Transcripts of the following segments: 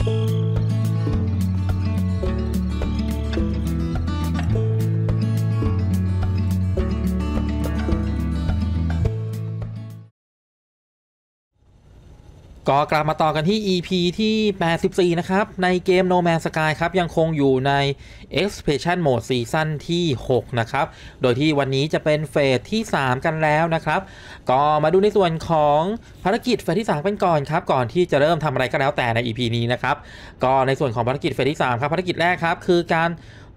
Thank you. ก็กลับมาต่อกันที่ EP ที่ 84 นะครับ ในเกม No Man's Sky ครับ ยังคงอยู่ใน Expansion Mode ซีซั่นที่6นะครับ โดยที่วันนี้จะเป็นเฟสที่3 กันแล้วนะครับ ก็มาดูในส่วนของภารกิจเฟสที่3กันก่อนครับ ก่อนที่จะเริ่มทำอะไรก็แล้วแต่ใน EP นี้นะครับ ก็ในส่วนของภารกิจเฟสที่3ครับ ภารกิจแรกครับ คือการ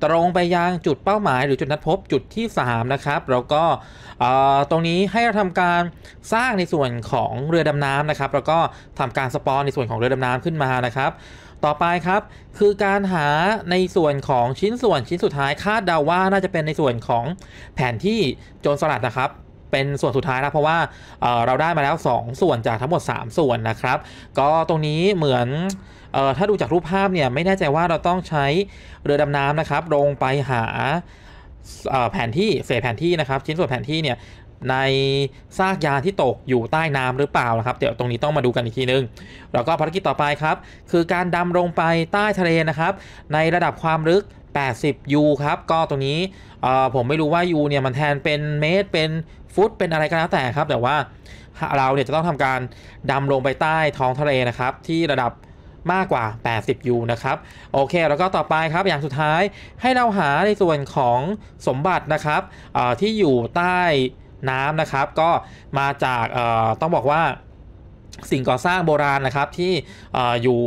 ตรงไปยังจุดเป้าหมายหรือจุดนัดพบจุดที่ 3 นะครับ แล้วก็ตรงนี้ให้เราทำการสร้างในส่วนของเรือดำน้ำนะครับ แล้วก็ทำการสปอนในส่วนของเรือดำน้ำขึ้นมานะครับ ต่อไปครับคือการหาในส่วนของชิ้นส่วนชิ้นสุดท้ายคาดเดาว่าน่าจะเป็นในส่วนของแผนที่โจรสลัดนะครับเป็นส่วนสุดท้ายนะเพราะว่าเราได้มาแล้ว 2 ส่วนจากทั้งหมด 3 ส่วนนะครับ ก็ตรงนี้เหมือนถ้าดูจากรูปภาพเนี่ยไม่ แน่ใจว่าเราต้องใช้เรือ ดำ น้ำนะครับลง ไปหาแผนที่เศษแผนที่นะครับ ชิ้นส่วนแผนที่เนี่ยในซากยานที่ตกอยู่ใต้น้ำหรือเปล่านะครับเดี๋ยวตรงนี้ต้องมาดูกันอีกที นึงแล้วก็ภารกิจต่อไปครับ คือการดำลงไปใต้ทะเลนะครับ ในระดับความลึก80 U ครับ ก็ตรงนี้ผมไม่รู้ว่า U เนี่ยมันแทนเป็นเมตรเป็นฟุตเป็นอะไรก็แล้วแต่ครับแต่ว่า เรา เนี่ย จะต้องทำการดำลงไปใต้ท้อง ทะเล นะครับ ที่ระดับมากกว่า 80 U นะครับ โอเคแล้วก็ต่อไปครับอย่างสุดท้ายให้เราหาในส่วนของสมบัตินะครับที่อยู่ใต้น้ำนะครับ ก็มาจากต้องบอกว่า สิ่งก่อสร้างโบราณนะครับที่ออยู่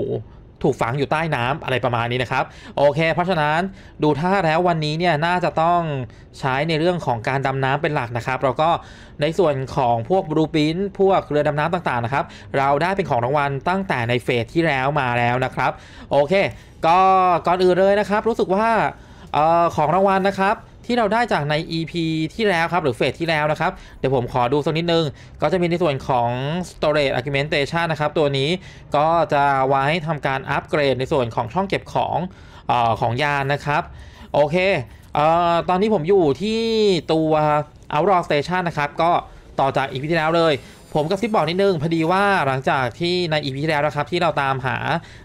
ถูกฝังอยู่ใต้น้ำอะไรประมาณนี้นะครับ โอเค เพราะฉะนั้นดูท่าแล้ววันนี้เนี่ยน่าจะต้องใช้ในเรื่องของการดำน้ำเป็นหลักนะครับแล้วก็ในส่วนของพวกบลูปินพวกเรือดำน้ำต่างๆนะครับ เราได้เป็นของรางวัลตั้งแต่ในเฟสที่แล้วมาแล้วนะครับโอเค ก็ก่อนอื่นเลยนะครับ รู้สึกว่าออของรางวัลนะครับที่เราได้จากใน EP ที่แล้วครับ หรือเฟสที่แล้วนะครับเดี๋ยวผมขอดูสักนิดนึง ก็จะมีในส่วนของ storage augmentation นะครับ ตัวนี้ก็จะไว้ทำการอัปเกรดในส่วนของช่องเก็บของอของยานนะครับ โอเคเออตอนนี้ผมอยู่ที่ตัว outdoor station นะครับ ก็ต่อจากอีพีที่แล้วเลยผมก็ซิบบอกนิดนึงพอดีว่าหลังจากที่ในอีพีที่แล้วนะครับที่เราตามหา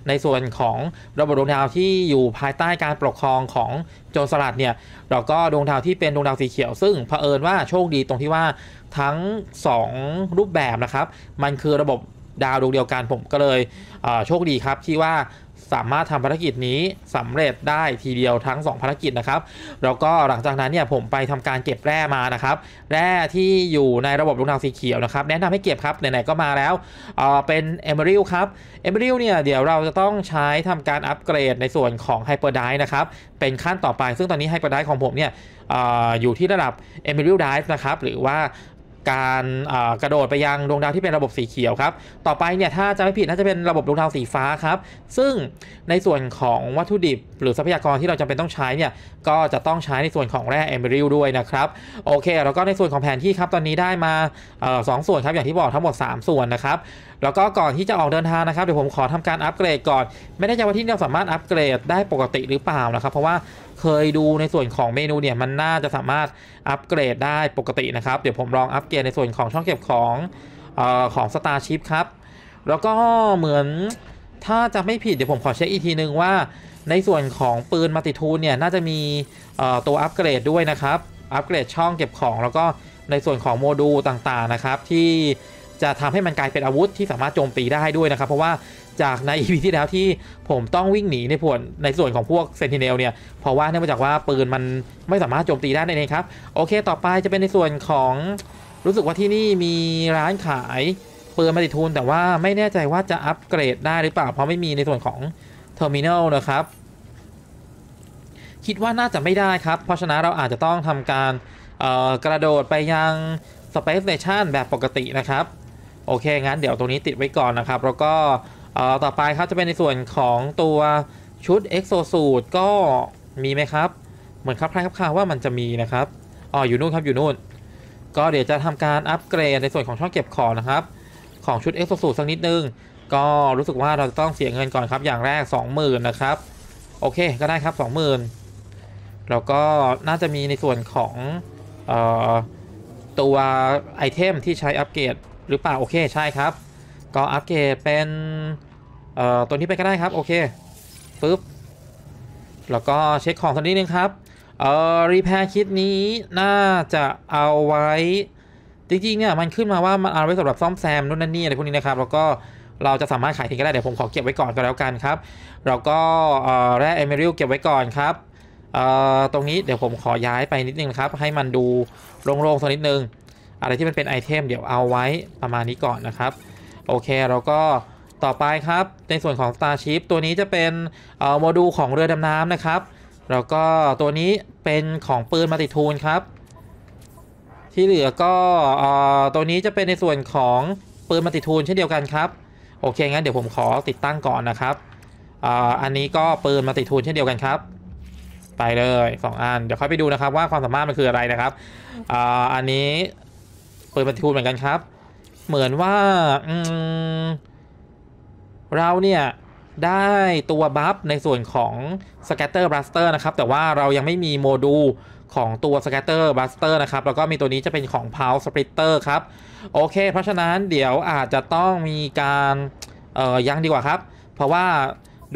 ในส่วนของระบบดวงดาวที่อยู่ภายใต้การปกครองของโจรสลัดเนี่ย เราก็ดวงดาวที่เป็นดวงดาวสีเขียวซึ่งเผอิญว่าโชคดีตรงที่ว่าทั้ง2รูปแบบนะครับมันคือระบบดาวดวงเดียวกันผมก็เลยโชคดีครับที่ว่าสามารถทำภารกิจนี้สำเร็จได้ทีเดียวทั้ง 2ภารกิจนะครับ แล้วก็หลังจากนั้นเนี่ยผมไปทำการเก็บแร่มานะครับ แร่ที่อยู่ในระบบลูกดาวสีเขียวนะครับ แนะนำให้เก็บครับไหนๆก็มาแล้วเออเป็นเอเมอริลครับเอเมอริลเนี่ยเดี๋ยวเราจะต้องใช้ทำการอัปเกรดในส่วนของไฮเปอร์ไดนะครับเป็นขั้นต่อไป ซึ่งตอนนี้ไฮเปอร์ไดของผมเนี่ยออยู่ที่ระดับเอเมอริลไดนะครับหรือว่าการกระโดดไปยังดวงดาวที่เป็นระบบสีเขียวครับ ต่อไปเนี่ยถ้าจะไม่ผิดน่าจะเป็นระบบดวงดาวสีฟ้าครับ ซึ่งในส่วนของวัตถุดิบ หรือทรัพยากรที่เราจำเป็นต้องใช้เนี่ยก็จะต้องใช้ในส่วนของแร่แอมเบริลด้วยนะครับ โอเคแล้วก็ในส่วนของแผนที่ครับตอนนี้ได้มาสองส่วนครับอย่างที่บอกทั้งหมด 3 ส่วนนะครับแล้วก็ก่อนที่จะออกเดินทางนะครับเดี๋ยวผมขอทำการอัปเกรดก่อน ไม่ได้จะว่าที่เราสามารถอัปเกรดได้ปกติหรือเปล่านะครับ เพราะว่าเคยดูในส่วนของเมนูเนี่ยมันน่าจะสามารถอัปเกรดได้ปกติ นะครับเดี๋ยวผมลองอัปเกรดในส่วนของช่องเก็บของออของ Starship ครับแล้วก็เหมือนถ้าจะไม่ผิด เดี๋ยวผมขอเช็คอีกทีนึงว่า ในส่วนของปืนมัลติทูลเนี่ยน่าจะมีตัวอัปเกรดด้วยนะครับอัปเกรดช่องเก็บของ แล้วก็ในส่วนของโมดูลต่างๆนะครับ ที่จะทำให้มันกลายเป็นอาวุธที่สามารถโจมตีได้ด้วยนะครับ เพราะว่าจากในอีพีที่แล้วที่ผมต้องวิ่งหนีในผลในส่วนของพวกเซนติเนลเนี่ย เพราะว่าเนื่องมาจากว่าปืนมันไม่สามารถโจมตีได้เลยครับ โอเคต่อไปจะเป็นในส่วนของรู้สึกว่าที่นี่มีร้านขายปืนมาติทูลแต่ว่าไม่แน่ใจว่าจะอัปเกรดได้หรือเปล่าเพราะไม่มีในส่วนของเทอร์มินอลนะครับ คิดว่าน่าจะไม่ได้ครับ เพราะฉะนั้นเราอาจจะต้องทำการกระโดดไปยังสเปซเ s t ชันแบบปกตินะครับโอเค งั้น เดี๋ยวตรงนี้ติดไว้ก่อนนะครับ แล้วก็ต่อไปครับ จะเป็นในส่วนของตัวชุดเอ็กโซสู t ก็มีไหมครับ เหมือนครับคล้ายครับคาว่ามันจะมีนะครับ อ๋อ อยู่นู่นครับ อยู่นู่น ก็เดี๋ยวจะทำการอัปเกรดในส่วนของช่องเก็บของนะครับของชุดเอ็กโซสู t สักนิดนึง ก็รู้สึกว่าเราจะต้องเสียเงินก่อนครับ อย่างแรก 20,000นะครับ โอเคก็ได้ครับ 20,000แล้วก็น่าจะมีในส่วนของตัวไอเทมที่ใช้อัปเกรดหรือเปล่าโอเคใช่ครับ ก็อัปเกรดเป็นเอ่อตัวนี้ไปก็ได้ครับโอเคปึ๊บแล้วก็เช็คของตัวนี้นึงครับเอ่อรีแพคคิดนี้น่าจะเอาไว้จริงๆเนี่ยมันขึ้นมาว่ามันเอาไว้สำหรับซ่อมแซมนู่นนั่นนี่อะไรพวกนี้นะครับแล้วก็เราจะสามารถขายทิ้งก็ได้เดี๋ยวผมขอเก็บไว้ก่อนก็แล้วกันครับแล้วก็แร่เอเมอริลเก็บไว้ก่อนครับตรงนี้เดี๋ยวผมขอย้ายไปนิดนึงครับให้มันดูโล่งๆสักนิดนึงอะไรที่มันเป็นไอเทมเดี๋ยวเอาไว้ประมาณนี้ก่อนนะครับโอเคเราก็ต่อไปครับในส่วนของ Starship ตัวนี้จะเป็นโมดูลของเรือดำน้ำนะครับแล้วก็ตัวนี้เป็นของ ปืนมัลติทูลครับ ที่เหลือก็ตัวนี้จะเป็นในส่วนของ ปืนมัลติทูลเช่นเดียวกันครับโอเคงั้นเดี๋ยวผมขอติดตั้งก่อนนะครับอันนี้ก็ปืนมัลติทูลเช่นเดียวกันครับ ไปเลย2อันเดี๋ยวค่อยไปดูนะครับว่าความสามารถมันคืออะไรนะครับอันนี้ปิดปฏิทูนเหมือนกันครับ เหมือนว่า เราเนี่ยได้ตัวบัฟในส่วนของ Scatter Blaster นะครับ แต่ว่าเรายังไม่มีโมดูลของตัว Scatter Blaster นะครับ แล้วก็มีตัวนี้จะเป็นของ Pulse Splitter ครับ โอเค เพราะฉะนั้นเดี๋ยวอาจจะต้องมีการเอ่อยังดีกว่าครับ เพราะว่า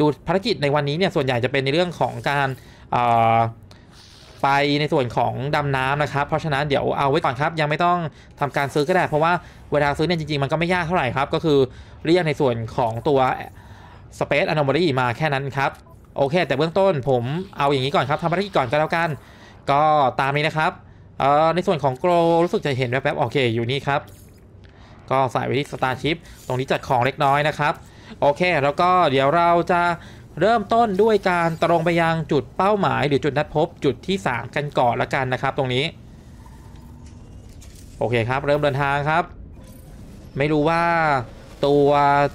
ดูภารกิจในวันนี้เนี่ย ส่วนใหญ่จะเป็นในเรื่องของการเอ่อไปในส่วนของดำน้ำนะครับ เพราะฉะนั้นเดี๋ยวเอาไว้ก่อนครับ ยังไม่ต้องทำการซื้อก็ได้ เพราะว่าเวลาซื้อเนี่ยจริง ๆ มันก็ไม่ยากเท่าไหร่ครับ ก็คือเรียกในส่วนของตัว Space Anomaly มาแค่นั้นครับ โอเค แต่เบื้องต้นผมเอาอย่างนี้ก่อนครับทำภารกิจก่อนก็แล้วกัน ก็ตามนี้นะครับ เออ่ในส่วนของโกลรู้สึกจะเห็นแวบๆโอเค อยู่นี่ครับ ก็ใส่ไว้ที่สตาร์ชิพตรงนี้จัดของเล็กน้อยนะครับ โอเค แล้วก็เดี๋ยวเราจะเริ่มต้นด้วยการตรงไปยังจุดเป้าหมายหรือจุดนัดพบจุดที่ 3 กันก่อนละกันนะครับตรงนี้โอเคครับเริ่มเดินทางครับ ไม่รู้ว่าตัว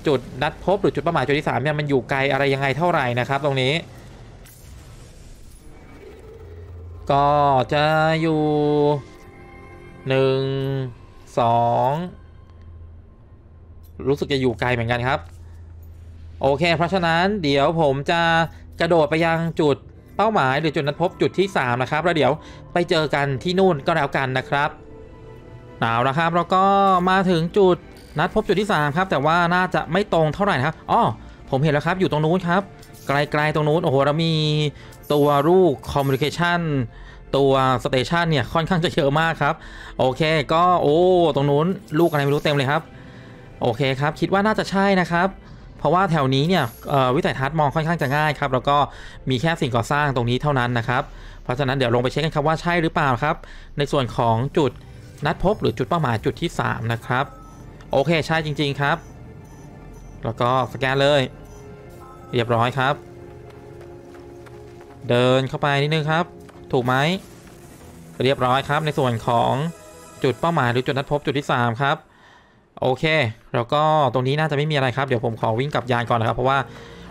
จุดนัดพบ หรือจุดเป้าหมายจุดที่3เนี่ยมันอยู่ไกลอะไรยังไงเท่าไหร่นะครับ ตรงนี้ ก็จะอยู่ 1 2 รู้สึกจะอยู่ไกลเหมือนกันครับโอเค เพราะฉะนั้นเดี๋ยวผมจะกระโดดไปยังจุดเป้าหมายหรือจุดนัดพบจุดที่ 3 นะครับ แล้วเดี๋ยวไปเจอกันที่นู่นก็แล้วกันนะครับหนาวนะครับแล้วก็มาถึงจุดนัดพบจุดที่ 3 ครับ แต่ว่าน่าจะไม่ตรงเท่าไหร่นะครับอ๋อผมเห็นแล้วครับอยู่ตรงนู้นครับไกลๆ ตรงนู้นโอ้โหเรามีตัวรูปคอมมิวนิเคชันตัวสเตชันเนี่ยค่อนข้างจะเยอะมากครับ โอเคก็โอ้ ตรงนู้น ลูกอะไรไม่รู้เต็มเลยครับโอเคครับ คิดว่าน่าจะใช่นะครับเพราะว่าแถวนี้เนี่ยวิสัยทัศน์มองค่อนข้างจะง่ายครับแล้วก็มีแค่สิ่งก่อสร้างตรงนี้เท่านั้นนะครับเพราะฉะนั้นเดี๋ยวลงไปเช็คกันครับว่าใช่หรือเปล่าครับ ในส่วนของจุดนัดพบหรือจุดเป้าหมายจุดที่ 3 นะครับโอเคใช่จริงๆครับ แล้วก็สแกนเลย เรียบร้อยครับเดินเข้าไปนิดนึงครับ ถูกไหมเรียบร้อยครับ ในส่วนของจุดเป้าหมายหรือจุดนัดพบจุดที่3ครับโอเค แล้วก็ตรงนี้น่าจะไม่มีอะไรครับ เดี๋ยวผมขอวิ่งกับยานก่อนนะครับ เพราะว่า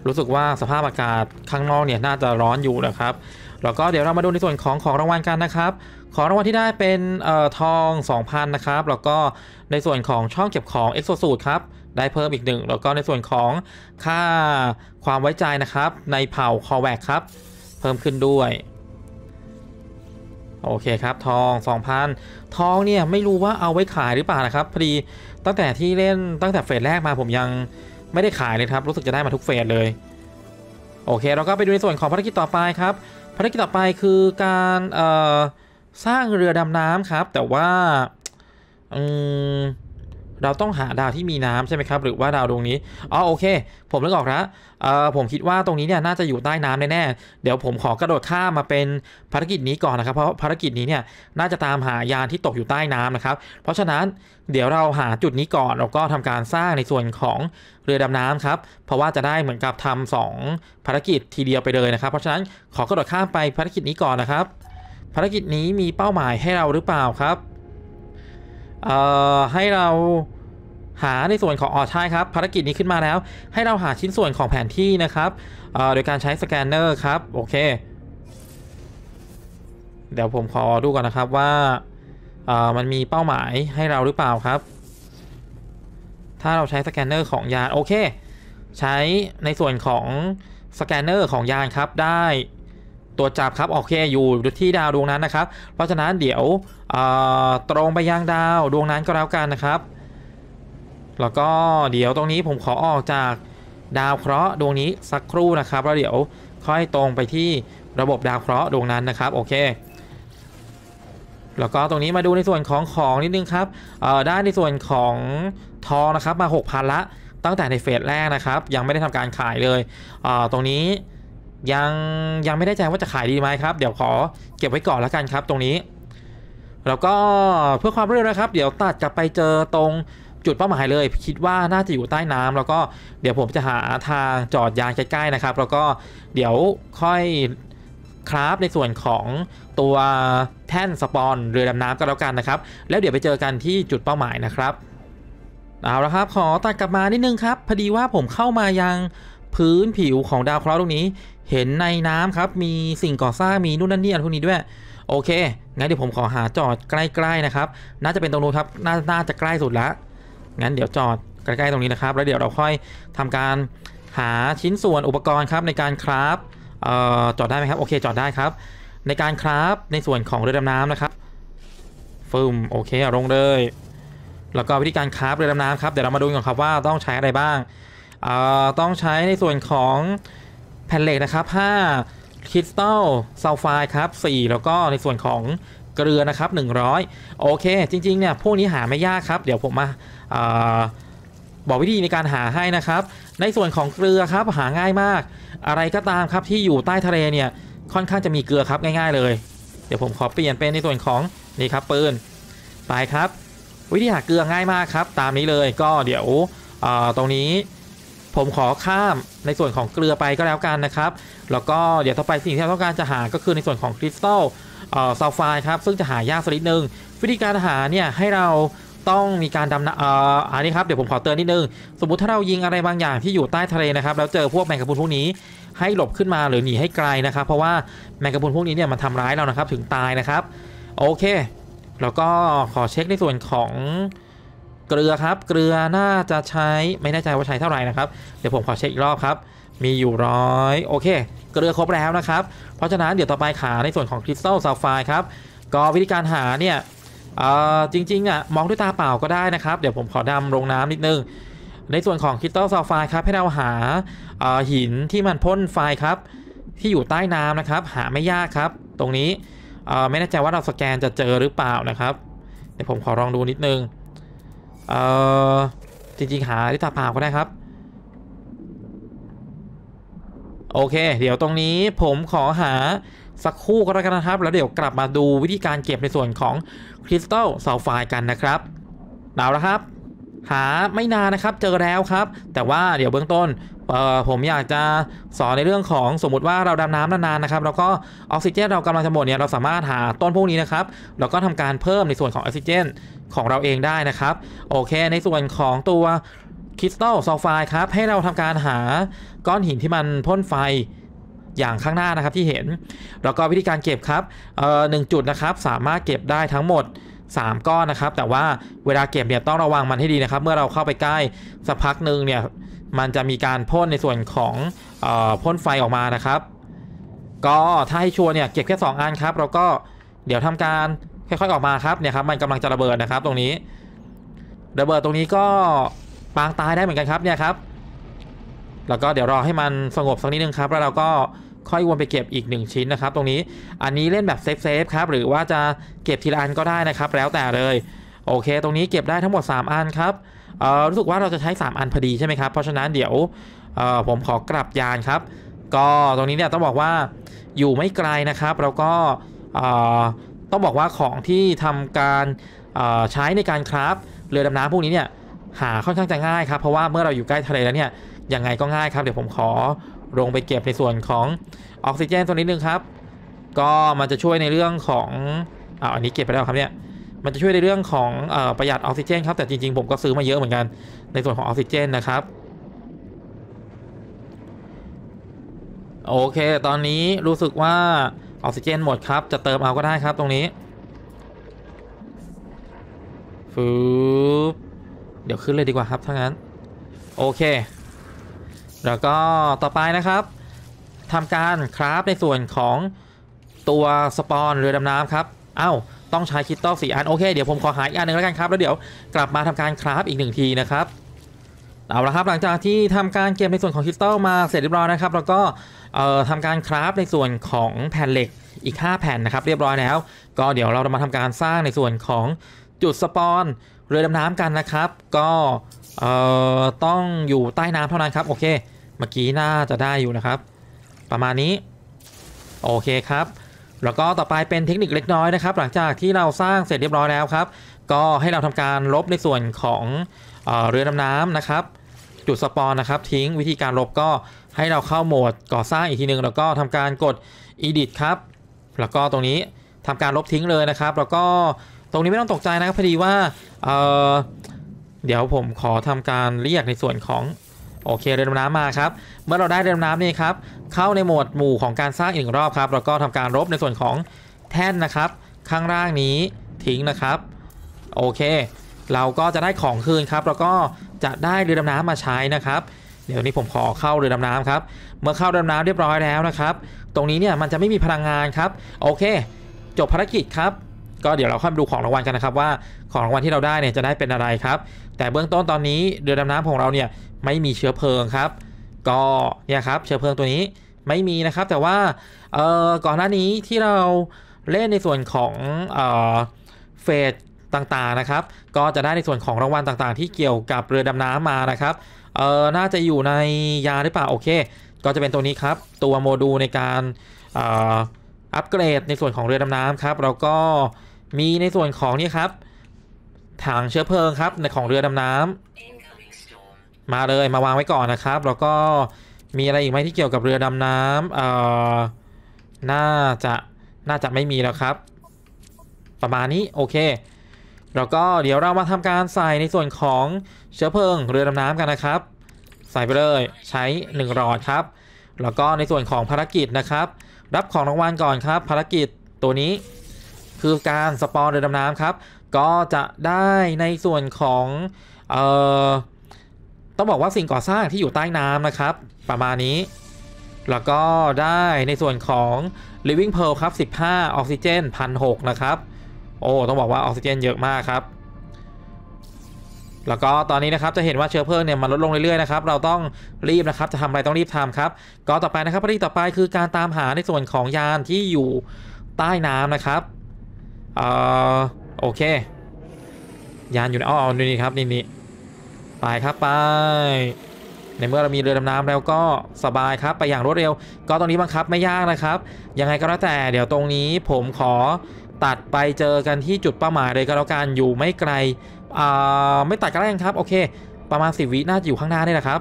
รู้สึกว่าสภาพอากาศข้างนอกเนี่ยน่าจะร้อนอยู่นะครับ แล้วก็เดี๋ยวเรามาดูในส่วนของของรางวัลกันนะครับ ของรางวัลที่ได้เป็นออทอง 2,000นะครับ แล้วก็ในส่วนของช่องเก็บของ e x o s u i t ครับได้เพิ่มอีกหนึ่งแล้วก็ในส่วนของค่าความไว้ใจนะครับในเผ่าคอแวกครับเพิ่มขึ้นด้วยโอเคครับทอง2,000ทองเนี่ยไม่รู้ว่าเอาไว้ขายหรือเปล่านะครับพอดีตั้งแต่ที่เล่นตั้งแต่เฟสแรกมาผมยังไม่ได้ขาย เลยครับ รู้สึกจะได้มาทุกเฟสเลย โอเคเราก็ไปดู ใน ส่วนของภารกิจต่อไปครับ ภารกิจต่อไปคือการสร้างเรือ ดำน้ำครับ แต่ว่าอืมเราต้องหาดาวที่มีน้ำใช่ไหมครับหรือว่าดาวดวงนี้ อ๋อโอเค ผมนึกออกแล้วผมคิดว่าตรงนี้เนี่ยน่าจะอยู่ใต้น้ำแน่ๆ เดี๋ยวผมขอกระโดดข้ามมาเป็นภารกิจนี้ก่อนนะครับ เพราะภารกิจนี้เนี่ยน่าจะตามหายานที่ตกอยู่ใต้น้ำนะครับ เพราะฉะนั้นเดี๋ยวเราหาจุดนี้ก่อนแล้วก็ทำการสร้างในส่วนของเรือดำน้ำครับเพราะว่าจะได้เหมือนกับทำ 2 ภารกิจทีเดียวไปเลยนะครับ เพราะฉะนั้นขอกระโดดข้ามไปภารกิจนี้ก่อนนะครับ ภารกิจนี้มีเป้าหมายให้เราหรือเปล่าครับเอ่อ ให้เราหาในส่วนของอ๋อใช่ครับภารกิจนี้ขึ้นมาแล้ว ให้เราหาชิ้นส่วนของแผนที่นะครับโดยการใช้สแกนเนอร์ครับโอเคเดี๋ยวผมขอดูก่อนนะครับว่ามันมีเป้าหมายให้เราหรือเปล่าครับ ถ้าเราใช้สแกนเนอร์ของยานโอเคใช้ในส่วนของสแกนเนอร์ของยานครับได้ตัวจับครับ โอเค อยู่ที่ดาวดวงนั้นนะครับ เพราะฉะนั้นเดี๋ยวตรงไปยังดาวดวงนั้นก็แล้วกันนะครับ แล้วก็เดี๋ยวตรงนี้ผมขอออกจากดาวเคราะห์ดวงนี้สักครู่นะครับแล้วเดี๋ยวค่อยตรงไปที่ระบบดาวเคราะห์ดวงนั้นนะครับ โอเค แล้วก็ตรงนี้มาดูในส่วนของของนิดนึงครับได้ในส่วนของทองนะครับมา6,000ละ ตั้งแต่ในเฟสแรกนะครับ ยังไม่ได้ทำการขายเลยตรงนี้ยัง ยังไม่ได้ใจว่าจะขายดีไหมครับเดี๋ยวขอเก็บไว้ก่อนแล้วกันครับ ตรงนี้ แล้วก็เพื่อความเร็วนะครับ เดี๋ยวตัดกลับไปเจอตรงจุดเป้าหมายเลย คิดว่าน่าจะอยู่ใต้น้ำ แล้วก็เดี๋ยวผมจะหาทางจอดยานใกล้ๆ นะครับ แล้วก็เดี๋ยวค่อยคราฟในส่วนของตัวแท่นสปอนเรือดำน้ำก็แล้วกันนะครับ แล้วเดี๋ยวไปเจอกันที่จุดเป้าหมายนะครับเอาละครับขอตัดกลับมานิดนึงครับพอดีว่าผมเข้ามายังพื้นผิวของดาวเคราะห์ตรงนี้เห็นในน้ำครับ มีสิ่งก่อสร้างมีนู่นนั่นนี่อะไรพวกนี้ด้วยโอเคงั้นเดี๋ยวผมขอหาจอดใกล้ๆนะครับ น่าจะเป็นตรงนู้นครับนน่าจะใกล้สุดละงั้นเดี๋ยวจอดใกล้ๆตรงนี้นะครับ แล้วเดี๋ยวเราค่อยทำการหาชิ้นส่วนอุปกรณ์ครับในการคราฟจอดได้ไหมครับโอเคจอดได้ครับ ในการคราฟในส่วนของเรือดำน้ำนะครับฟืมโอเคลงเลยแล้วก็วิธีการคราฟเรือดำน้ำครับเดี๋ยวเรามาดูกันครับว่าต้องใช้อะไรบ้างต้องใช้ในส่วนของแผ่นเหล็กนะครับ 5 คริสตัลซัลไฟด์ครับ 4 แล้วก็ในส่วนของเกลือนะครับ 100 โอเค จริงๆ เนี่ย พวกนี้หาไม่ยากครับ เดี๋ยวผมมาบอกวิธีในการหาให้นะครับ ในส่วนของเกลือครับ หาง่ายมาก อะไรก็ตามครับที่อยู่ใต้ทะเลเนี่ย ค่อนข้างจะมีเกลือครับง่าย ๆ เลย เดี๋ยวผมขอเปลี่ยนเป็นในส่วนของนี่ครับปืน ไปครับ วิธีหาเกลือง่ายมากครับ ตามนี้เลย ก็เดี๋ยวตรงนี้ผมขอข้ามในส่วนของเกลือไปก็แล้วกันนะครับ แล้วก็เดี๋ยวต่อไปสิ่งที่เราต้องการจะหา ก็คือในส่วนของคริสตัลซัลไฟด์ครับซึ่งจะหายากสักนิดนึงวิธีการหาเนี่ยให้เราต้องมีการดำน้ำอันนี้ครับเดี๋ยวผมขอเตือนนิดนึง สมมติถ้าเรายิงอะไรบางอย่างที่อยู่ใต้ทะเลนะครับแล้วเจอพวกแมงกะพรุนพวกนี้ให้หลบขึ้นมาหรือหนีให้ไกลนะครับ เพราะว่าแมงกะพรุนพวกนี้เนี่ยมันทำร้ายเรานะครับถึงตายนะครับโอเค แล้วก็ขอเช็คในส่วนของเกลือครับเกลือน่าจะใช้ไม่แน่ใจว่าใช้เท่าไหร่นะครับ เดี๋ยวผมขอเช็คอีกรอบครับ มีอยู่ร้อยโอเค เกลือครบแล้วนะครับ เพราะฉะนั้นเดี๋ยวต่อไปขาในส่วนของคริสตัลซัลไฟครับ ก็วิธีการหาเนี่ยจริงๆอ่ะมองด้วยตาเปล่าก็ได้นะครับ เดี๋ยวผมขอดำลงน้ำนิดนึง ในส่วนของคริสตัลซัลไฟครับ ให้เราหาหินที่มันพ่นไฟครับที่อยู่ใต้น้ำนะครับหาไม่ยากครับ ตรงนี้ไม่แน่ใจว่าเราสแกนจะเจอหรือเปล่านะครับ เดี๋ยวผมขอลองดูนิดนึงเออจริงๆ หาลิตาพาวก็ได้ครับ โอเค เดี๋ยวตรงนี้ผมขอหาสักคู่ก็แล้วกันนะครับ แล้วเดี๋ยวกลับมาดูวิธีการเก็บในส่วนของคริสตัลซัลไฟกันนะครับเอาละครับ หาไม่นานนะครับเจอแล้วครับ แต่ว่าเดี๋ยวเบื้องต้น ผมอยากจะสอนในเรื่องของสมมติว่าเราดำน้ำนานๆ นะครับ แล้วก็ออกซิเจน เรากำลังจะหมดเนี่ยเราสามารถหาต้นพวกนี้นะครับแล้วก็ทำการเพิ่มในส่วนของออกซิเจนของเราเองได้นะครับโอเค ในส่วนของตัวคริสตัลซอลไฟครับให้เราทำการหาก้อนหินที่มันพ่นไฟอย่างข้างหน้านะครับที่เห็นแล้วก็วิธีการเก็บครับหนึ่งจุดนะครับสามารถเก็บได้ทั้งหมด 3 ก้อนนะครับแต่ว่าเวลาเก็บเนี่ยต้องระวังมันให้ดีนะครับ เมื่อเราเข้าไปใกล้ สักพักหนึ่งเนี่ยมันจะมีการพ่นในส่วนของเออ่พ่นไฟออกมานะครับก็ถ้าให้ชัวร์เนี่ยเก็บแค่ 2อันครับแล้วก็เดี๋ยวทำการค่อยๆออกมาครับเนี่ยครับมันกำลังจะระเบิดนะครับตรงนี้ ระเบิดตรงนี้ก็ปางตายได้เหมือนกันครับเนี่ยครับแล้วก็เดี๋ยวรอให้มันสงบสักนิดนึงครับแล้วเราก็ค่อยวนไปเก็บอีก1ชิ้นนะครับตรงนี้อันนี้เล่นแบบเซฟเซฟครับหรือว่าจะเก็บทีละอันก็ได้นะครับ แล้วแต่เลยโอเค ตรงนี้เก็บได้ทั้งหมด 3 อันครับรู้สึกว่าเราจะใช้ 3 อันพอดีใช่ไหมครับเพราะฉะนั้นเดี๋ยวผมขอกลับยานครับ ก็ตรงนี้เนี่ยต้องบอกว่าอยู่ไม่ไกลนะครับแล้วก็ต้องบอกว่าของที่ทำการใช้ในการคราฟเรือดำน้ำพวกนี้เนี่ยหาค่อนข้างจะง่ายครับ เพราะว่าเมื่อเราอยู่ใกล้ทะเลแล้วเนี่ยยังไงก็ง่ายครับ เดี๋ยวผมขอลงไปเก็บในส่วนของออกซิเจนตัวนี้นึงครับ ก็มันจะช่วยในเรื่องของอ่าอันนี้เก็บไปแล้วครับเนี่ยมันจะช่วยในเรื่องของอประหยัดออกซิเจนครับแต่จริงๆผมก็ซื้อมาเยอะเหมือนกันในส่วนของออกซิเจนนะครับโอเคตอนนี้รู้สึกว่าออกซิเจนหมดครับ จะเติมเอาก็ได้ครับตรงนี้ฟืบเดี๋ยวขึ้นเลยดีกว่าครับ ถ้างั้นโอเค แล้วก็ต่อไปนะครับ ทำการ คราฟในส่วนของตัว สปอนเรือดำน้ำครับเอา้าต้องใช้คิตตอกสีอัน โอเค เดี๋ยวผม ขอ หายอันนึงแล้วกันครับ แล้วเดี๋ยวกลับมาทำการ คราฟอีกหนึ่งทีนะครับ เอาละครับ หลังจากที่ทำการเก็บในส่วนของคิตตอลมาเสร็จเรียบร้อยนะครับแล้วก็ทำการคราฟในส่วนของแผ่นเหล็กอีก 5 แผ่นนะครับเรียบร้อยแล้ว ก็เดี๋ยวเราจะมาทำการสร้างในส่วนของจุดสปอนเรือดำน้ำกันนะครับ ก็ต้องอยู่ใต้น้ำเท่านั้นครับโอเค เมื่อกี้น่าจะได้อยู่นะครับ ประมาณนี้โอเคครับ แล้วก็ต่อไปเป็นเทคนิคเล็กน้อยนะครับ หลังจากที่เราสร้างเสร็จเรียบร้อยแล้วครับ ก็ให้เราทำการลบในส่วนของเรือดำน้ำนะครับ จุดสปอนนะครับ ทิ้งวิธีการลบก็ให้เราเข้าโหมดก่อสร้างอีกทีหนึ่งแล้วก็ทำการกด edit ครับ แล้วก็ตรงนี้ทำการลบทิ้งเลยนะครับ แล้วก็ตรงนี้ไม่ต้องตกใจนะครับพอดีว่าเเดี๋ยวผมขอทำการเรียกในส่วนของโอเคเรือดำน้ำมาครับเมื่อเราได้เรือดำน้ำนี่ครับ เข้าในโหมดหมู่ของการสร้างอีกรอบครับ แล้วก็ทำการลบในส่วนของแท่นนะครับ ข้างล่างนี้ทิ้งนะครับโอเค เราก็จะได้ของคืนครับแล้วก็จะได้เรือดำน้ำมาใช้นะครับเดี๋ยวนี้ผมขอเข้าเรือดำน้ำครับ เมื่อเข้าดำน้ำเรียบร้อยแล้วนะครับ ตรงนี้เนี่ยมันจะไม่มีพลังงานครับ โอเค จบภารกิจครับ ก็เดี๋ยวเราค่อยดูของรางวัลกันนะครับ ว่าของรางวัลที่เราได้เนี่ยจะได้เป็นอะไรครับ แต่เบื้องต้นตอนนี้เรือดำน้ำของเราเนี่ยไม่มีเชื้อเพลิงครับ ก็เนี่ยครับเชื้อเพลิงตัวนี้ไม่มีนะครับ แต่ว่าเออก่อนหน้านี้ที่เราเล่นในส่วนของเออเฟสต่างๆนะครับ ก็จะได้ในส่วนของรางวัลต่างๆ ที่เกี่ยวกับเรือดำน้ำมานะครับเออน่าจะอยู่ในยาหรือเปล่า โอเค ก็จะเป็นตัวนี้ครับ ตัวโมดูลในการอัปเกรดในส่วนของเรือดำน้ำครับ แล้วก็มีในส่วนของนี่ครับถังเชื้อเพลิงครับ ในของเรือดำน้ำมาเลย มาวางไว้ก่อนนะครับ แล้วก็มีอะไรอีกไหมที่เกี่ยวกับเรือดำน้ำเอ่อ น่าจะ น่าจะไม่มีแล้วครับ ประมาณนี้ โอเคแล้วก็เดี๋ยวเรามาทำการใส่ในส่วนของเชื้อเพลิง เรือดำน้ำกันนะครับ ใส่ไปเลยใช้1หลอดครับ แล้วก็ในส่วนของภารกิจนะครับ รับของรางวัลก่อนครับ ภารกิจตัวนี้ คือการสปอนเรือดำน้ำครับก็จะได้ในส่วนของเอ่อต้องบอกว่าสิ่งก่อสร้างที่อยู่ใต้น้ำนะครับ ประมาณนี้ แล้วก็ได้ในส่วนของ Living Pearl ครับ15ออกซิเจน1,006นะครับโอ้ต้องบอกว่าออกซิเจนเยอะมากครับ แล้วก็ตอนนี้นะครับ จะเห็นว่าเชื้อเพลิงเนี่ยมันลดลงเรื่อยๆนะครับเราต้องรีบนะครับ จะทำอะไรต้องรีบทำครับ ก็ต่อไปนะครับประเด็นต่อไปคือการตามหาในส่วนของยานที่อยู่ใต้น้ำนะครับเอ่อโอเค ยานอยู่ในอ๋อนี่ครับนี่นี่ไปครับไป ในเมื่อเรามีเรือดำน้ำแล้วก็สบายครับ ไปอย่างรวดเร็ว ก็ตรงนี้บังคับไม่ยากนะครับ ยังไงก็แล้วแต่เดี๋ยวตรงนี้ผมขอตัดไปเจอกันที่จุดเป้าหมายเลยก็แล้วกันอยู่ไม่ไกล ไม่ตัดก็แล้วกันครับโอเค ประมาณสิวิน่าจะอยู่ข้างหน้านี่แหละครับ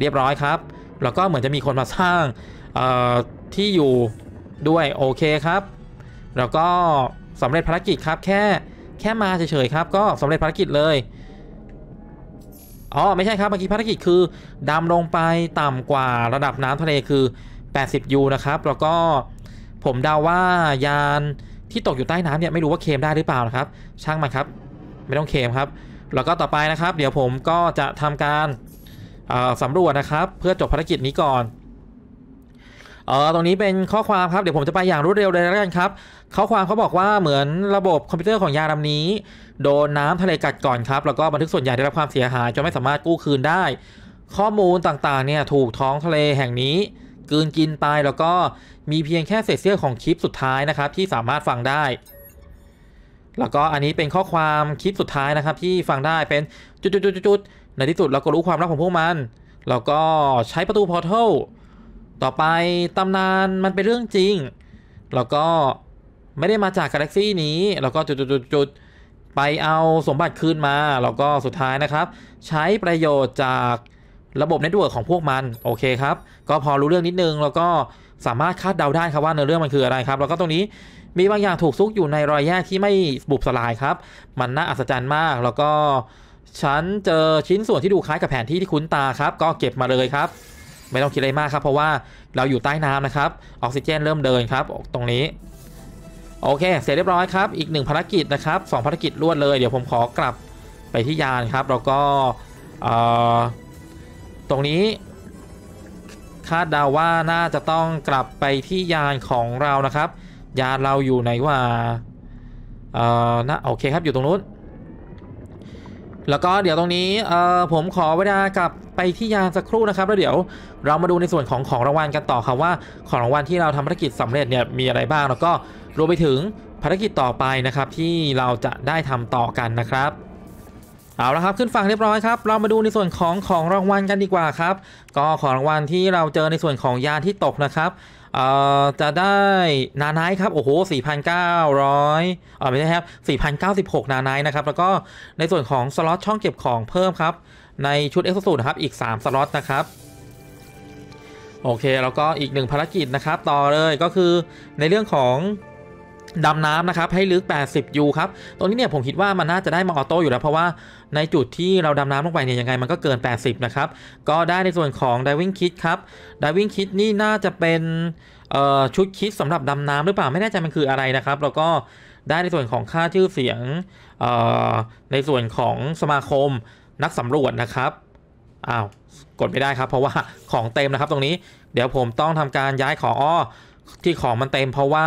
เรียบร้อยครับ แล้วก็เหมือนจะมีคนมาสร้างที่อยู่ด้วยโอเคครับ แล้วก็สำเร็จภารกิจครับแค่แค่มาเฉยๆครับ ก็สำเร็จภารกิจเลย อ๋อไม่ใช่ครับเมื่อกี้ภารกิจคือดำลงไปต่ำกว่าระดับน้ำทะเลคือ80ยูนะครับ แล้วก็ผมเดาว่ายานที่ตกอยู่ใต้น้ำเนี่ยไม่รู้ว่าเคมได้หรือเปล่านะครับ ช่างมันครับ ไม่ต้องเคมครับแล้วก็ต่อไปนะครับ เดี๋ยวผมก็จะทำการสำรวจนะครับ เพื่อจบภารกิจนี้ก่อนเออตรงนี้เป็นข้อความครับ เดี๋ยวผมจะไปอย่างรวดเร็วเลยแล้วกันครับ ข้อความเขาบอกว่าเหมือนระบบคอมพิวเตอร์ของยาลำนี้ โดนน้าทะเลกัดก่อนครับแล้วก็บันทึกส่วนใหญ่ได้รับความเสียหายจนไม่สามารถกู้คืนได้ ข้อมูลต่างๆ เนี่ยถูกท้องทะเลแห่งนี้กืนกินไปแล้วก็มีเพียงแค่เศษเสี้ยวของคลิปสุดท้ายนะครับ ที่สามารถฟังได้ แล้วก็อันนี้เป็นข้อความคลิปสุดท้ายนะครับ ที่ฟังได้เป็นจุดๆๆในที่สุดเราก็รู้ความลับของพวกมันแล้วก็ใช้ประตูพอร์ทัลต่อไปตำนานมันเป็นเรื่องจริงแล้วก็ไม่ได้มาจากกาแล็กซี่นี้แล้วก็จุดๆๆไปเอาสมบัติ คืนมา แล้วก็สุดท้ายนะครับ ใช้ประโยชน์จากระบบเน็ตเวิร์กของพวกมัน โอเค ครับ ก็พอรู้เรื่องนิด นึง แล้วก็สามารถคาดเดาได้ครับว่าเนื้อเรื่องมันคืออะไรครับ แล้ว ก็ตรงนี้มีบางอย่างถูกซุกอยู่ในรอยแยกที่ไม่บุบสลายครับ มัน น่า อัศจรรย์มาก แล้วก็ฉัน เจอ ชิ้นส่วนที่ดูคล้ายกับแผนที่ ที่คุ้นตาครับ ก็เก็บมาเลยครับ ไม่ต้องคิดอะไรมากครับ เพราะว่าเราอยู่ใต้น้ำนะครับ ออกซิเจนเริ่มเดินครับตรงนี้ โอเค เสร็จเรียบร้อยครับอีกหนึ่งภารกิจนะครับสองภารกิจรวดเลย เดี๋ยวผมขอกลับไปที่ยานครับแล้วก็เตรงนี้คาดเดาว่าน่าจะต้องกลับไปที่ยานของเรานะครับ ยานเราอยู่ไหนว่าเออนะโอเคครับอยู่ตรงนู้นแล้วก็เดี๋ยวตรงนี้เออผมขอเวลากลับไปที่ยานสักครู่นะครับแล้วเดี๋ยวเรามาดูในส่วนของของรางวัลกันต่อครับว่า ของรางวัลที่เราทำภารกิจสำเร็จเนี่ยมีอะไรบ้าง แล้วก็รวมไปถึงภารกิจต่อไปนะครับ ที่เราจะได้ทำต่อกันนะครับเอาละครับขึ้นฝั่งเรียบร้อยครับเรามาดูในส่วนของของรางวัลกันดีกว่าครับ ก็ของรางวัลที่เราเจอในส่วนของยาที่ตกนะครับ จะได้นานายครับโอ้โห4,900อ่าไม่ใช่ครับ4,096 นานายนะครับ แล้วก็ในส่วนของสล็อตช่องเก็บของเพิ่มครับในชุดเอ็กซ์สูตรครับอีก 3 สล็อตนะครับ โอเคแล้วก็อีกหนึ่งภารกิจนะครับ ต่อเลยก็คือในเรื่องของดำน้ำนะครับ ให้ลึก80ูครับ ตรงนี้เนี่ยผมคิดว่ามันน่าจะได้มาออโต้อยู่แล้ว เพราะว่าในจุดที่เราดำน้ำลงไปเนี่ยยังไงมันก็เกิน 80 นะครับ ก็ได้ในส่วนของ diving kit ครับ diving kit นี่น่าจะเป็นชุดคิดสำหรับดำน้ำหรือเปล่าไม่แน่ใจมันคืออะไรนะครับแล้วก็ได้ในส่วนของค่าชื่อเสียงในส่วนของสมาคมนักสำรวจนะครับ อ้าวกดไม่ได้ครับ เพราะว่าของเต็มนะครับตรงนี้ เดี๋ยวผมต้องทำการย้ายของอ้อที่ของมันเต็ม เพราะว่า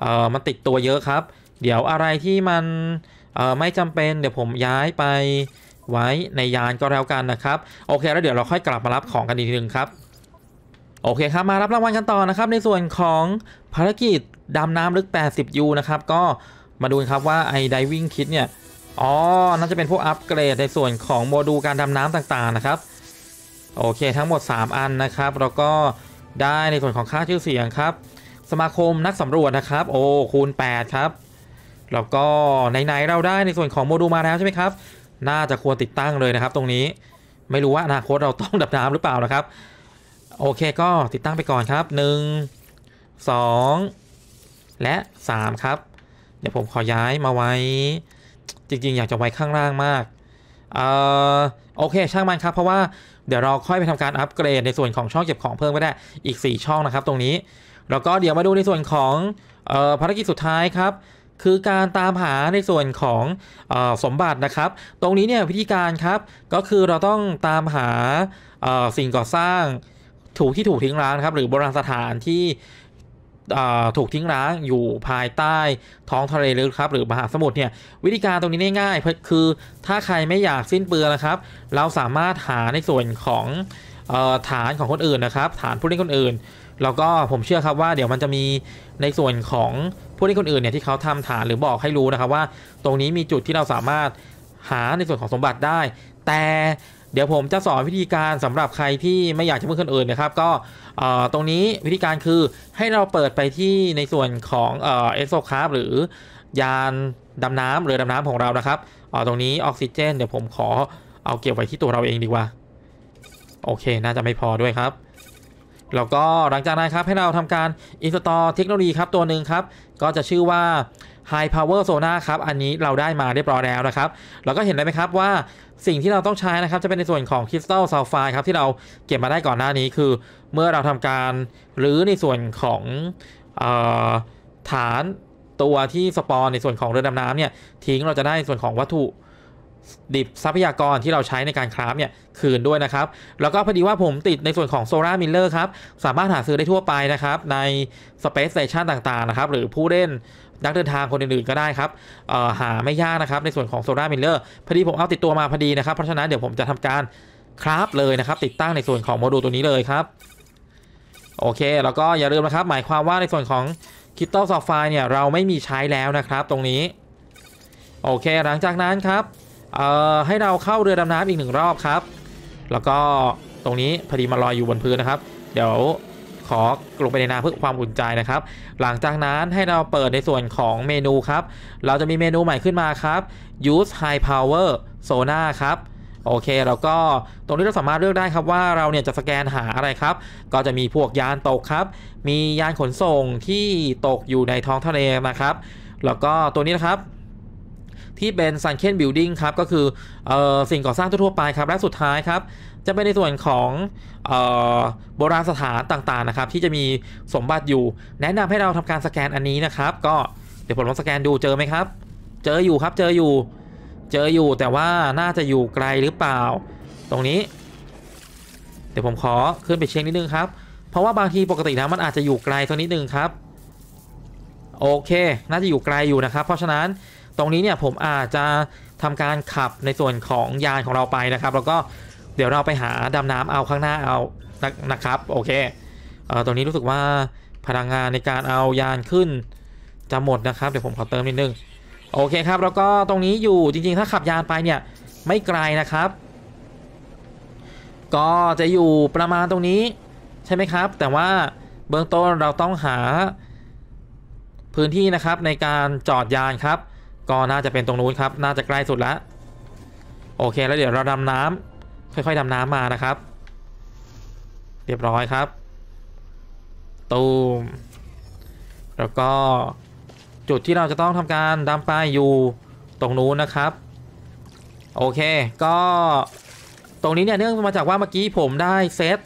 เอ่อมันติดตัวเยอะครับ เดี๋ยวอะไรที่มันเอ่อไม่จำเป็น เดี๋ยวผมย้ายไปไว้ในยานก็แล้วกันนะครับโอเค แล้วเดี๋ยวเราค่อยกลับมารับของกันอีกทีนึงครับ โอเคครับมารับรางวัลกันต่อนะครับ ในส่วนของภารกิจดำน้ำลึก8 0ยูนะครับก็มาดูครับว่าไอ้ไดวิ่งคิดเนี่ยอ๋อน่าจะเป็นพวกอัปเกรดในส่วนของโมดูลการดำน้ำต่างๆนะครับ โอเค ทั้งหมด 3 อันนะครับแล้วก็ได้ในส่วนของค่าชื่อเสียงครับสมาคม นักสำรวจนะครับโอ้คูณ 8 ครับ แล้วก็ ไหน ๆเราได้ในส่วนของ โมดูลมาแล้วใช่ไหมครับน่าจะควรติดตั้งเลยนะครับ ตรงนี้ไม่รู้ว่าอนาคตเราต้องดับน้ำหรือเปล่านะครับโอเคก็ติดตั้งไปก่อนครับ 1 2 และ 3 ครับ เดี๋ยวผมขอย้ายมาไว้ จริงๆ อยากจะไว้ข้างล่างมากเอ่อโอเคช่างมันครับ เพราะว่าเดี๋ยวเราค่อยไปทำการอัปเกรดในส่วนของช่องเก็บของเพิ่มก็ได้อีก 4 ช่องนะครับ ตรงนี้แล้วก็เดี๋ยวมาดูในส่วนของภารกิจสุดท้ายครับ คือการตามหาในส่วนของอสมบัตินะครับ ตรงนี้เนี่ยวิธีการ ครับก็คือเราต้องตามหาสิ่งก่อสร้างถูกที่ถูกทิ้งร้างครับ หรือโบราณสถานที่ถูกทิ้งร้างอยู่ภายใต้ท้องทะเลลึกครับหรือมหาสมุทรเนี่ยวิธีการตรงนี้ง่ายๆคือถ้าใครไม่อยากสิ้นเปลืองนะครับ เราสามารถหาในส่วนของฐานของคนอื่นนะครับ ฐานผู้เล่นคนอื่นแล้วก็ผมเชื่อครับว่าเดี๋ยวมันจะมีในส่วนของผู้ที่คนอื่นเนี่ยที่เขาทำฐานหรือบอกให้รู้นะครับว่า ตรงนี้มีจุดที่เราสามารถหาในส่วนของสมบัติได้ แต่เดี๋ยวผมจะสอนวิธีการสำหรับใครที่ ไม่ อยากจะพึ่งคนอื่นนะครับก็ตรงนี้วิธีการคือให้เราเปิดไปที่ในส่วนของเอ็กโซคาร์บหรือ ยานดำน้ำเรือดำน้ำของเรานะครับตรงนี้ออกซิเจนเดี๋ยวผมขอเอาเก็บไว้ที่ตัวเราเองดีกว่า โอเค น่าจะไม่พอด้วยครับแล้วก็หลังจากนั้นครับให้เราทำการอินสตอลเทคโนโลยีครับ ตัวหนึ่งครับ ก็จะชื่อว่า High Power Sonar ครับ อันนี้เราได้มา เรียบร้อย แล้ว นะ ครับเราก็เห็นได้ไหมครับว่าสิ่งที่เราต้องใช้ นะ ครับ จะเป็นในส่วนของ Crystal s u l ไ i ครับ ที่เราเก็บมาได้ก่อนหน้านี้คือ เมื่อเราทำการหรือในส่วนของฐานตัวที่สปอนในส่วนของเรือดำน้ำเนี่ยทิ้งเราจะได้ส่วนของวัตถุดิบทรัพยากรที่เราใช้ในการคราฟเนี่ยคืนด้วยนะครับ แล้วก็พอดีว่าผมติดในส่วนของโซล่ามิลเลอร์ครับ สามารถหาซื้อได้ทั่วไปนะครับ ใน Space Station ต่างๆนะครับ หรือผู้เล่นนักเดินทางคนอื่นๆก็ได้ครับ หาไม่ยาก นะครับ ในส่วนของโซล่ามิลเลอร์พอดี ผม เอา ติดตัวมา พอดีนะครับเพราะฉะนั้นเดี๋ยวผมจะทำการคราฟเลยนะครับ ติดตั้งในส่วนของโมดูลตัวนี้เลยครับ โอเคแล้วก็อย่าลืมนะครับ หมายความว่าในส่วนของคิทเตอลซอฟไฟเนี่ยเราไม่มีใช้แล้วนะครับตรงนี้ โอเค หลังจากนั้นครับเอ่อให้เราเข้าเรือดำน้ำอีกหนึ่งรอบครับ แล้วก็ตรงนี้พอดีมาลอยอยู่บนพื้นนะครับ เดี๋ยวขอลงไปในน้ำเพื่อความอุ่นใจนะครับ หลังจากนั้นให้เราเปิดในส่วนของเมนูครับ เราจะมีเมนูใหม่ขึ้นมาครับ use high power s o n a ครับ โอเค แล้วก็ตรงนี้เราสามารถเลือกได้ครับว่าเราเนี่ยจะสแกนหาอะไรครับ ก็จะมีพวกยานตกครับ มียานขนส่งที่ตกอยู่ในท้องทะเลนะครับ แล้วก็ตัวนี้นะครับที่เป็นซันเคนบิลดิ้งครับ ก็คือออสิ่งก่อสร้างทั่วไปครับ และสุดท้ายครับ จะเป็นในส่วนของออโบราณสถานต่างๆนะครับ ที่จะมีสมบัติอยู่ แนะนำให้เราทำการสแกนอันนี้นะครับ ก็เดี๋ยวผมลองสแกนดูเจอไหมครับ เจออยู่ครับเจออยู่ เจออยู่แต่ว่าน่าจะอยู่ไกลหรือเปล่า ตรงนี้ เดี๋ยวผมขอขึ้นไปเช็คนิดนึงครับ เพราะว่าบางทีปกตินะมันอาจจะอยู่ไกลตัวนิดนึงครับโอเค น่าจะอยู่ไกลอยู่นะครับเพราะฉะนั้นตรงนี้เนี่ยผมอาจจะทำการขับในส่วนของยานของเราไปนะครับ แล้วก็เดี๋ยวเราไปหาดำน้ำเอาข้างหน้าเอานะครับโอเคเออตรงนี้รู้สึกว่าพลังงานในการเอายานขึ้น จะ หมดนะครับ เดี๋ยวผมขอเติมนิดนึงโอเคครับ แล้วก็ตรงนี้อยู่จริง ๆ ถ้าขับยานไปเนี่ยไม่ไกลนะครับ ก็จะอยู่ประมาณตรงนี้ ใช่ไหมครับ แต่ว่าเบื้องต้นเราต้องหาพื้นที่นะครับในการจอดยานครับก็น่าจะเป็นตรงนู้นครับน่าจะใกล้สุดแล้ว โอเคแล้วเดี๋ยวเราดำน้ำค่อย ๆดำน้ำมานะครับ เรียบร้อยครับ ตูมแล้วก็จุดที่เราจะต้องทำการดำไปอยู่ ตรงนู้นนะครับโอเค ก็ตรงนี้เนี่ยเนื่องมาจากว่าเมื่อกี้ผมได้เซต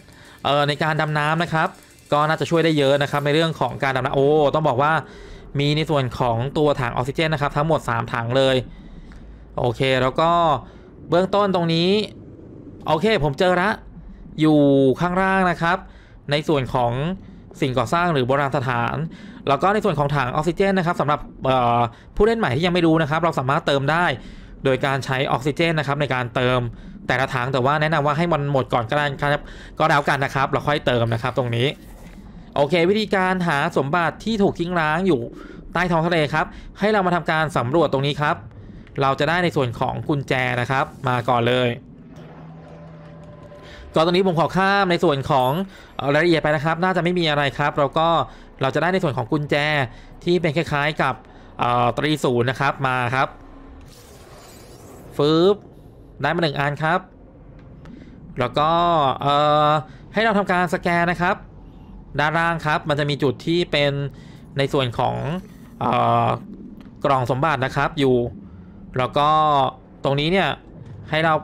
เออ่ในการดำน้ำนะครับ ก็น่าจะช่วยได้เยอะนะครับ ในเรื่องของการดำน้ำโอ้ต้องบอกว่ามีในส่วนของตัวถังออกซิเจนนะครับ ทั้งหมด3ถังเลย โอเค แล้วก็เบื้องต้นตรงนี้ โอเคผมเจอละอยู่ข้างล่างนะครับ ในส่วนของสิ่งก่อสร้างหรือโบราณสถาน แล้วก็ในส่วนของถังออกซิเจนนะครับสำหรับผู้เล่นใหม่ที่ยังไม่รู้นะครับ เราสามารถเติมได้โดยการใช้ออกซิเจนนะครับ ในการเติมแต่ละถังแต่ว่าแนะนำว่าให้มันหมดก่อนก็ได้ครับก็แล้วกันนะครับ เราค่อยเติมนะครับตรงนี้โอเควิธีการหาสมบัติที่ถูกทิ้งร้างอยู่ใต้ท้องทะเลครับ ให้เรามาทำการสำรวจตรงนี้ครับ เราจะได้ในส่วนของกุญแจนะครับ มาก่อนเลยก็ตอนนี้ผมขอข้ามในส่วนของรายละเอียดไปนะครับ น่าจะไม่มีอะไรครับ เราก็เราจะได้ในส่วนของกุญแจที่เป็นคล้าย ๆ กับตรีศูนย์นะครับมาครับฟืบได้มาหนึ่งอันครับแล้วก็ให้เราทำการสแกนนะครับด้านล่างครับ มันจะมีจุดที่เป็นในส่วนของกล่องสมบัตินะครับอยู่แล้วก็ตรงนี้เนี่ยให้เรา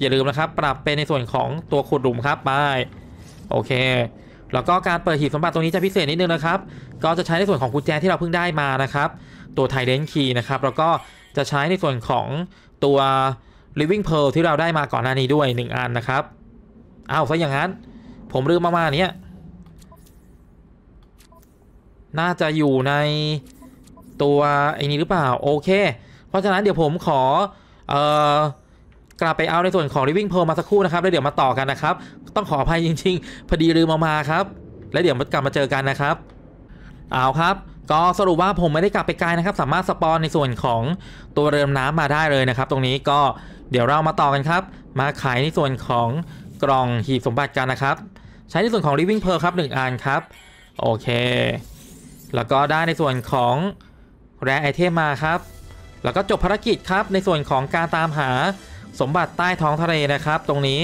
อย่าลืมนะครับปรับเป็นในส่วนของตัวขุดหลุมครับไปโอเคแล้วก็การเปิดหีบสมบัติตรงนี้จะพิเศษนิดนึงนะครับ ก็จะใช้ในส่วนของกุญแจที่เราเพิ่งได้มานะครับตัวไทเดนคีย์นะครับแล้วก็จะใช้ในส่วนของตัว Living Pearl ที่เราได้มาก่อนหน้านี้ด้วย 1 อันนะครับอ้าวซะอย่างนั้น ผมลืมมาก ๆ เนี้ยน่าจะอยู่ในตัวไอ้นี้หรือเปล่าโอเค เพราะฉะนั้นเดี๋ยวผมขอเอ่อกลับไปเอาในส่วนของ living p e r มาสักครู่นะครับ แล้วเดี๋ยวมาต่อกันนะครับ ต้องขออภัยจริง ๆพอดีลืมมามาครับแล้วเดี๋ยวกลับมาเจอกันนะครับ เอาครับ ก็สรุปว่าผมไม่ได้กลับไปไกลนะครับสามารถสปอนในส่วนของตัวเรือน้ำมาได้เลยนะครับ ตรงนี้ก็เดี๋ยวเรามาต่อกันครับ มาขายในส่วนของกล่องหีบสมบัติกันนะครับ ใช้ในส่วนของ living p พ r ครับ1อันครับโอเคแล้วก็ได้ในส่วนของแร่ไอเทม มาครับ แล้วก็จบภารกิจครับ ในส่วนของการตามหาสมบัติใต้ท้องทะเลนะครับ ตรงนี้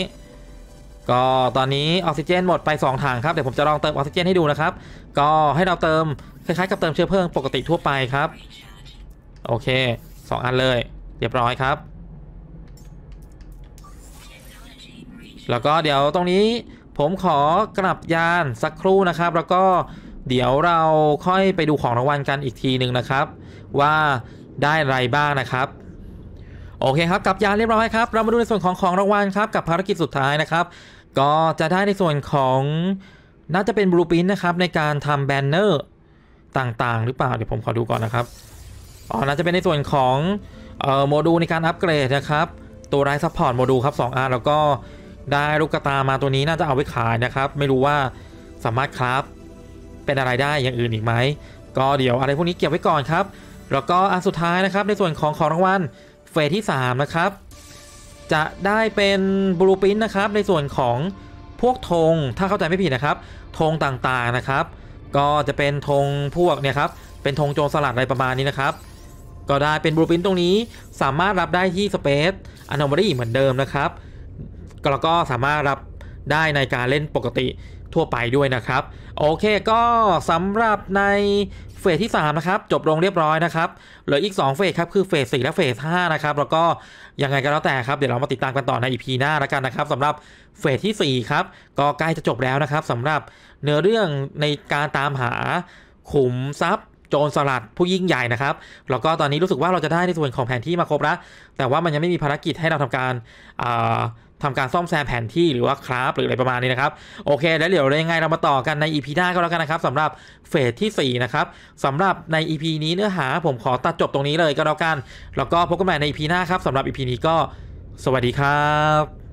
ก็ตอนนี้ออกซิเจน หมดไป 2ถังครับ เดี๋ยวผมจะลองเติมออกซิเจน ให้ ดูนะครับ ก็ให้ เรา เติม คล้ายๆกับ เติม เชื้อเพลิง ปกติทั่วไป ครับ โอเค 2 อันเลยเรียบร้อยครับ แล้วก็เดี๋ยวตรงนี้ผมขอกลับยานสักครู่นะครับ แล้วก็เดี๋ยวเราค่อยไปดูของรางวัลกันอีกทีหนึ่งนะครับ ว่าได้อะไรบ้างนะครับ โอเคครับกับยานเรียบร้อยครับเรามาดูในส่วนของของรางวัลครับ กับภารกิจสุดท้ายนะครับ ก็จะได้ในส่วนของน่าจะเป็นบลูพินนะครับในการทำแบนเนอร์ต่างๆหรือเปล่าเดี๋ยวผมขอดูก่อนนะครับอ๋อน่าจะเป็นในส่วนของโมดูลในการอัปเกรดนะครับ ตัวไรซัพพอร์ตโมดูลครับ2อันแล้วก็ได้ลูกตามาตัวนี้น่าจะเอาไปขายนะครับ ไม่รู้ว่าสามารถครับเป็นอะไรได้อย่างอื่นอีกไหมก็เดี๋ยวอะไรพวกนี้เก็บไว้ก่อนครับแล้วก็อันสุดท้ายนะครับในส่วนของของรางวัลเฟสที่3นะครับจะได้เป็นบลูพินนะครับ ในส่วนของพวกธงถ้าเข้าใจไม่ผิดนะครับธงต่างๆนะครับ ก็จะเป็นธงพวกเนี่ยครับเป็นธงโจรสลัดอะไรประมาณนี้นะครับ ก็ได้เป็นบลูพินตรงนี้สามารถรับได้ที่สเปซอนอมารีเหมือนเดิมนะครับแล้วก็สามารถรับได้ในการเล่นปกติทั่วไปด้วยนะครับโอเคก็สำหรับในเฟสที่3นะครับจบลงเรียบร้อยนะครับเหลืออีก2เฟสครับคือเฟสสี่และเฟสห้านะครับแล้วก็ยังไงก็แล้วแต่ครับเดี๋ยวเรามาติดตามกันต่อในอีพีหน้าแล้วกันนะครับสำหรับเฟสที่4ครับก็ใกล้จะจบแล้วนะครับสำหรับเนื้อเรื่องในการตามหาขุมทรัพย์ โจรสลัดผู้ยิ่งใหญ่นะครับแล้วก็ตอนนี้รู้สึกว่าเราจะได้ในส่วนของแผนที่มาครบแล้วแต่ว่ามันยังไม่มีภารกิจให้เราทำการอทำการซ่อมแซมแผนที่หรือว่าคราฟหรืออะไรประมาณนี้นะครับโอเค แล้วเดี๋ยวยังไงเรามาต่อกันใน EP หน้าก็แล้วกันนะครับสำหรับเฟสที่4นะครับสำหรับใน EP นี้เนื้อหา ผมขอตัดจบตรงนี้เลยก็แล้วกัน แล้วก็พบกันใหม่ใน EP หน้าครับสำหรับ EP นี้ก็สวัสดีครับ